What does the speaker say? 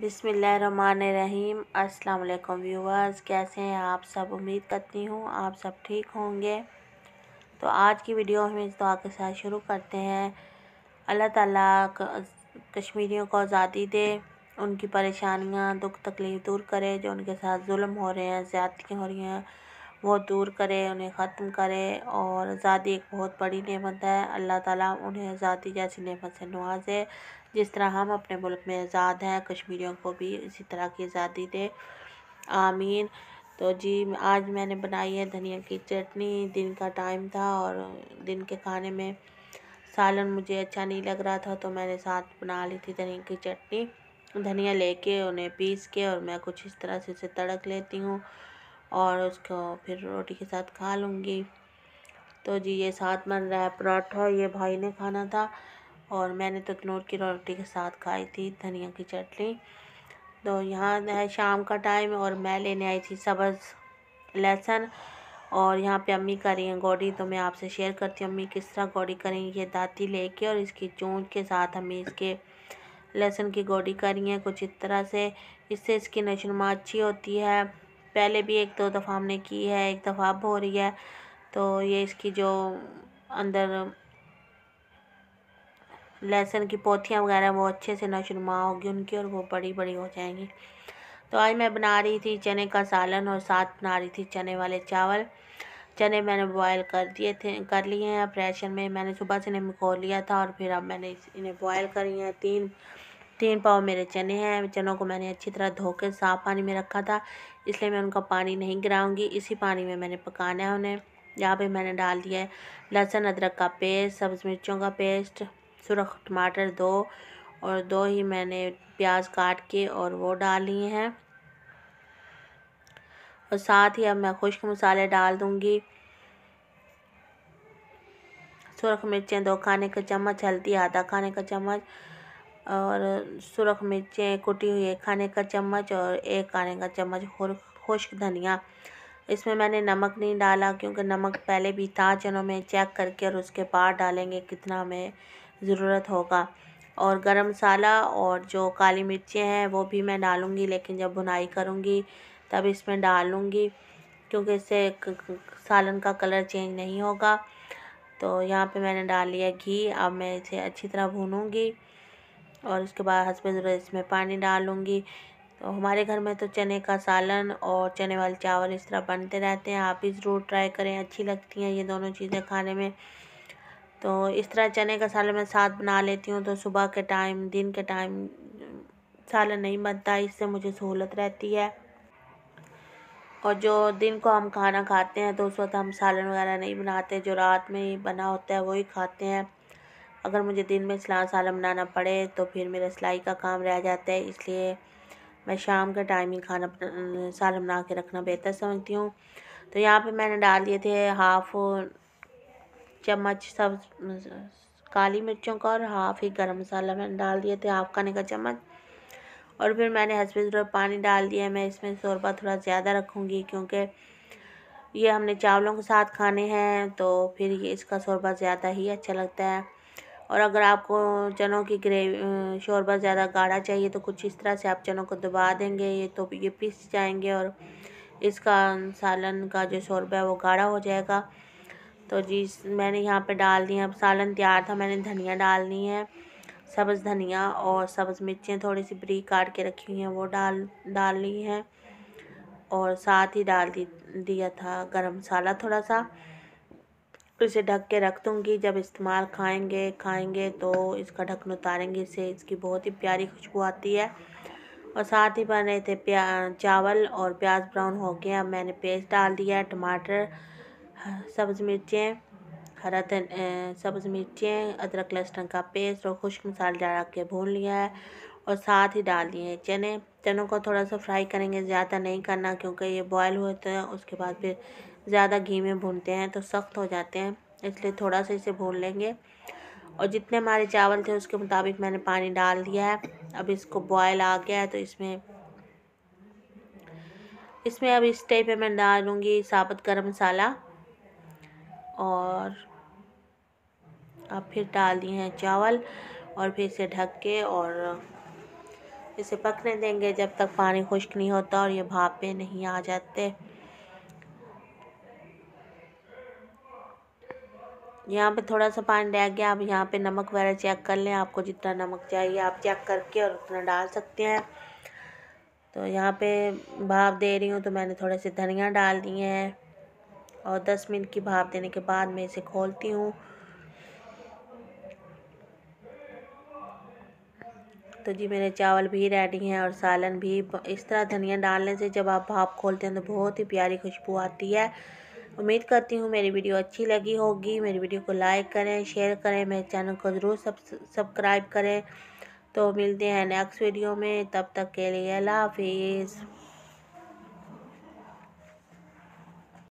बिसमीम् अस्सलाम व्यूवर्स कैसे हैं आप सब उम्मीद करती हूँ आप सब ठीक होंगे तो आज की वीडियो हम इस दुआ के साथ शुरू करते हैं अल्लाह ताला कश्मीरियों को आज़ादी दे उनकी परेशानियाँ दुख तकलीफ़ दूर करे जो उनके साथ जुल्म हो रहे हैं ज़्यादतियाँ हो रही हैं वो दूर करे उन्हें ख़त्म करे और आज़ादी एक बहुत बड़ी नेमत है अल्लाह ताला उन्हें आज़ादी जैसी नेमत से नवाजे जिस तरह हम अपने मुल्क में आज़ाद हैं कश्मीरियों को भी इसी तरह की आज़ादी दे आमीन तो जी आज मैंने बनाई है धनिया की चटनी दिन का टाइम था और दिन के खाने में सालन मुझे अच्छा नहीं लग रहा था तो मैंने साथ बना ली थी धनिया की चटनी धनिया लेके उन्हें पीस के और मैं कुछ इस तरह से उसे तड़क लेती हूँ और उसको फिर रोटी के साथ खा लूँगी तो जी ये साथ बन रहा है पराठा ये भाई ने खाना था और मैंने तो अखनूर की रोटी के साथ खाई थी धनिया की चटनी तो यहाँ है शाम का टाइम और मैं लेने आई थी सब्ज़ लहसुन और यहाँ पे अम्मी कर रही हैं गोडी तो मैं आपसे शेयर करती हूँ अम्मी किस तरह गोडी करेंगी ये दाती लेके और इसकी चूँच के साथ हमें इसके लहसुन की गोडी करी है कुछ इस तरह से इससे इसकी नशोनुमा अच्छी होती है पहले भी एक दो दफ़ा हमने की है एक दफ़ा अब हो रही है तो ये इसकी जो अंदर लहसुन की पोथियाँ वगैरह वो अच्छे से नशुनुमा होगी उनकी और वो बड़ी बड़ी हो जाएंगी तो आज मैं बना रही थी चने का सालन और साथ बना रही थी चने वाले चावल चने मैंने बॉयल कर दिए थे कर लिए हैं प्रेशर में मैंने सुबह से इन्हें खो लिया था और फिर अब मैंने इन्हें बॉयल करी हैं तीन तीन पाव मेरे चने हैं चनों को मैंने अच्छी तरह धो के साफ़ पानी में रखा था इसलिए मैं उनका पानी नहीं गिराऊंगी इसी पानी में मैंने पकाना है उन्हें यहाँ पे मैंने डाल दिया है लहसुन अदरक का पेस्ट सब्ज़ मिर्चों का पेस्ट सुरख टमाटर दो और दो ही मैंने प्याज काट के और वो डाली हैं और साथ ही अब मैं खुश्क मसाले डाल दूँगी सुरख मिर्चें दो खाने का चम्मच हल्दी आधा खाने का चम्मच और सुरख मिर्चें कुटी हुई एक खाने का चम्मच और एक खाने का चम्मच खुश्क धनिया इसमें मैंने नमक नहीं डाला क्योंकि नमक पहले भी था चनों में चेक करके और उसके बाद डालेंगे कितना हमें ज़रूरत होगा और गरम मसाला और जो काली मिर्चें हैं वो भी मैं डालूँगी लेकिन जब भुनाई करूँगी तब इसमें डालूँगी क्योंकि इससे सालन का कलर चेंज नहीं होगा तो यहाँ पे मैंने डाल लिया घी अब मैं इसे अच्छी तरह भूनूँगी और उसके बाद हंसबे ज़रूरत इसमें पानी डालूँगी तो हमारे घर में तो चने का सालन और चने वाले चावल इस तरह बनते रहते हैं आप भी ज़रूर ट्राई करें अच्छी लगती हैं ये दोनों चीज़ें खाने में तो इस तरह चने का सालन मैं साथ बना लेती हूँ तो सुबह के टाइम दिन के टाइम सालन नहीं बनता इससे मुझे सहूलत रहती है और जो दिन को हम खाना खाते हैं तो उस वक्त हम सालन वगैरह नहीं बनाते जो रात में ही बना होता है वही खाते हैं अगर मुझे दिन में सलाद सालन बनाना पड़े तो फिर मेरा सिलाई का काम रह जाता है इसलिए मैं शाम के टाइम ही खाना सालन बना के रखना बेहतर समझती हूँ तो यहाँ पे मैंने डाल दिए थे हाफ़ चम्मच सब काली मिर्चों का और हाफ़ ही गरम मसाला मैंने डाल दिए थे हाफ़ खाने का चम्मच और फिर मैंने हंसपे जरूर पानी डाल दिया मैं इसमें शोरबा थोड़ा ज़्यादा रखूँगी क्योंकि ये हमने चावलों के साथ खाने हैं तो फिर ये इसका शोरबा ज़्यादा ही अच्छा लगता है और अगर आपको चनों की ग्रेवी शोरबा ज़्यादा गाढ़ा चाहिए तो कुछ इस तरह से आप चनों को दबा देंगे ये तो ये पिस जाएंगे और इसका सालन का जो शोरबा है वो गाढ़ा हो जाएगा तो जी मैंने यहाँ पे डाल दिया अब सालन तैयार था मैंने धनिया डालनी है सब्ज़ धनिया और सब्ज़ मिर्चें थोड़ी सी बरीक काट के रखी हुई हैं वो डाल डाल ली हैं और साथ ही डाल दी दिया था गरम मसाला थोड़ा सा इसे ढक के रख दूँगी जब इस्तेमाल खाएंगे खाएंगे तो इसका ढक्कन उतारेंगे इससे इसकी बहुत ही प्यारी खुशबू आती है और साथ ही बन रहे थे प्या चावल और प्याज ब्राउन हो गया मैंने पेस्ट डाल दिया टमाटर सब्ज़ मिर्चें हरा धन सब्ज़ मिर्चें अदरक लहसुन का पेस्ट और खुश्क मसाल डाल के भून लिया है और साथ ही डाल दिए चने चनों को थोड़ा सा फ्राई करेंगे ज़्यादा नहीं करना क्योंकि ये बॉयल होते हैं उसके बाद फिर ज़्यादा घी में भूनते हैं तो सख्त हो जाते हैं इसलिए थोड़ा सा इसे भून लेंगे और जितने हमारे चावल थे उसके मुताबिक मैंने पानी डाल दिया है अब इसको बॉयल आ गया है तो इसमें इसमें अब इस टाइप पर मैं डालूँगी साबुत गर्म मसाला और अब फिर डाल दिए हैं चावल और फिर इसे ढक के और इसे पकने देंगे जब तक पानी खुश्क नहीं होता और ये भाप पे नहीं आ जाते यहाँ पे थोड़ा सा पानी रह गया आप यहाँ पे नमक वगैरह चेक कर लें आपको जितना नमक चाहिए आप चेक करके और उतना डाल सकते हैं तो यहाँ पे भाप दे रही हूँ तो मैंने थोड़े से धनिया डाल दिए हैं और 10 मिनट की भाप देने के बाद मैं इसे खोलती हूँ तो जी मेरे चावल भी रेडी हैं और सालन भी इस तरह धनिया डालने से जब आप भाप खोलते हैं तो बहुत ही प्यारी खुशबू आती है उम्मीद करती हूँ मेरी वीडियो अच्छी लगी होगी मेरी वीडियो को लाइक करें शेयर करें मेरे चैनल को ज़रूर सब सब्सक्राइब करें तो मिलते हैं नेक्स्ट वीडियो में तब तक के लिए अल्लाह हाफिज़